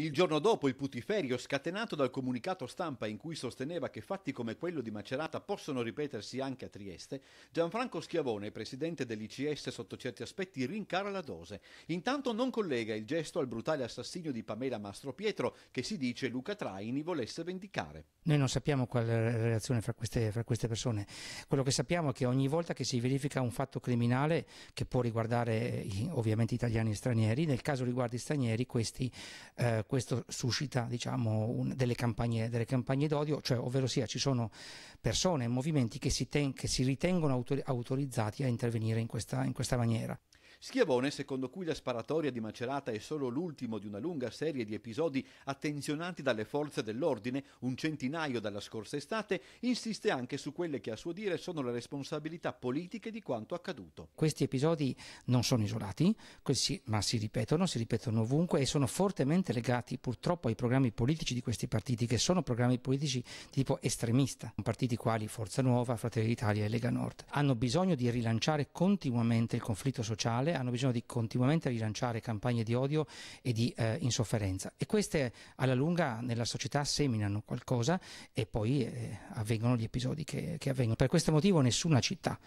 Il giorno dopo il putiferio scatenato dal comunicato stampa in cui sosteneva che fatti come quello di Macerata possono ripetersi anche a Trieste, Gianfranco Schiavone, presidente dell'ICS sotto certi aspetti, rincara la dose. Intanto non collega il gesto al brutale assassinio di Pamela Mastro Pietro che si dice Luca Traini volesse vendicare. Noi non sappiamo quale relazione fra queste, fra queste persone. Quello che sappiamo è che ogni volta che si verifica un fatto criminale che può riguardare eh, ovviamente italiani e stranieri, nel caso riguardi stranieri questi eh, questo suscita diciamo, un, delle, campagne, delle, campagne, d'odio, cioè ovvero sia ci sono persone e movimenti che si, ten, che si ritengono autor, autorizzati a intervenire in questa, in questa maniera. Schiavone, secondo cui la sparatoria di Macerata è solo l'ultimo di una lunga serie di episodi attenzionati dalle forze dell'ordine, un centinaio dalla scorsa estate, insiste anche su quelle che a suo dire sono le responsabilità politiche di quanto accaduto. Questi episodi non sono isolati, ma si ripetono, si ripetono ovunque e sono fortemente legati purtroppo ai programmi politici di questi partiti, che sono programmi politici tipo estremista, partiti quali Forza Nuova, Fratelli d'Italia e Lega Nord. Hanno bisogno di rilanciare continuamente il conflitto sociale sociale hanno bisogno di continuamente rilanciare campagne di odio e di eh, insofferenza e queste alla lunga nella società seminano qualcosa e poi eh, avvengono gli episodi che, che avvengono. Per questo motivo nessuna città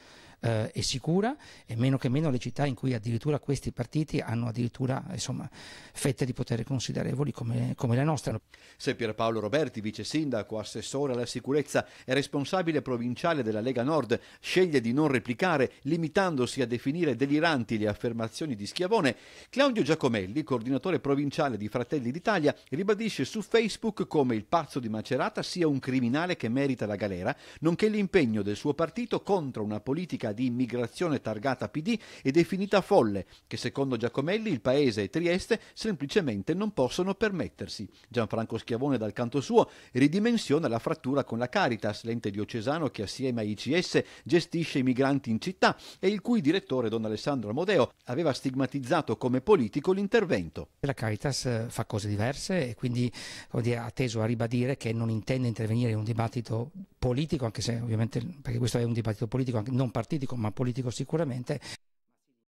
eh, e sicura e meno che meno le città in cui addirittura questi partiti hanno addirittura insomma, fette di potere considerevoli come, come la nostra. Se Pierpaolo Roberti, vice sindaco, assessore alla sicurezza e responsabile provinciale della Lega Nord, sceglie di non replicare, limitandosi a definire deliranti le affermazioni di Schiavone, Claudio Giacomelli, coordinatore provinciale di Fratelli d'Italia, ribadisce su Facebook come il pazzo di Macerata sia un criminale che merita la galera, nonché l'impegno del suo partito contro una politica di immigrazione targata PD è definita folle, che secondo Giacomelli il paese e Trieste semplicemente non possono permettersi. Gianfranco Schiavone dal canto suo ridimensiona la frattura con la Caritas, l'ente diocesano che assieme a ICS gestisce i migranti in città e il cui direttore Don Alessandro Amodeo aveva stigmatizzato come politico l'intervento. La Caritas eh, fa cose diverse e quindi dire, ha teso a ribadire che non intende intervenire in un dibattito politico, anche se ovviamente perché questo è un dibattito politico, non partitico, ma politico sicuramente,